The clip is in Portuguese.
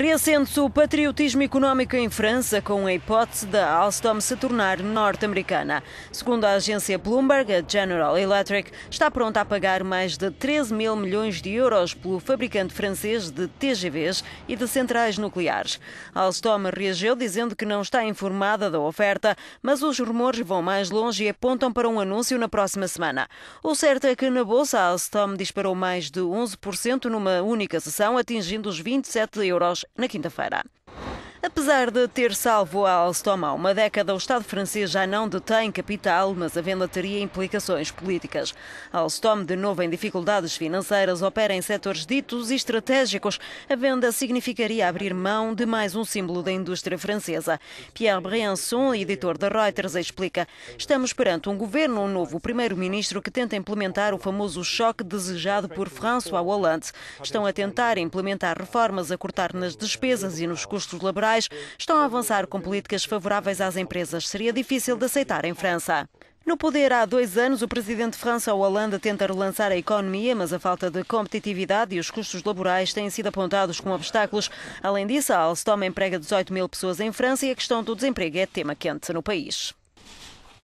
Reacende-se o patriotismo económico em França com a hipótese da Alstom se tornar norte-americana. Segundo a agência Bloomberg, a General Electric está pronta a pagar mais de 13 mil milhões de euros pelo fabricante francês de TGVs e de centrais nucleares. Alstom reagiu dizendo que não está informada da oferta, mas os rumores vão mais longe e apontam para um anúncio na próxima semana. O certo é que na bolsa a Alstom disparou mais de 11% numa única sessão, atingindo os 27 euros na quinta-feira. Apesar de ter salvo a Alstom há uma década, o Estado francês já não detém capital, mas a venda teria implicações políticas. A Alstom, de novo em dificuldades financeiras, opera em setores ditos estratégicos. A venda significaria abrir mão de mais um símbolo da indústria francesa. Pierre Briançon, editor da Reuters, explica: Estamos perante um governo, um novo primeiro-ministro que tenta implementar o famoso choque desejado por François Hollande. Estão a tentar implementar reformas a cortar nas despesas e nos custos laborais liberais estão a avançar com políticas favoráveis às empresas seria difícil de aceitar em França. No poder há dois anos, o presidente de França, Hollande, tenta relançar a economia, mas a falta de competitividade e os custos laborais têm sido apontados como obstáculos. Além disso, a Alstom emprega 18 mil pessoas em França e a questão do desemprego é tema quente no país.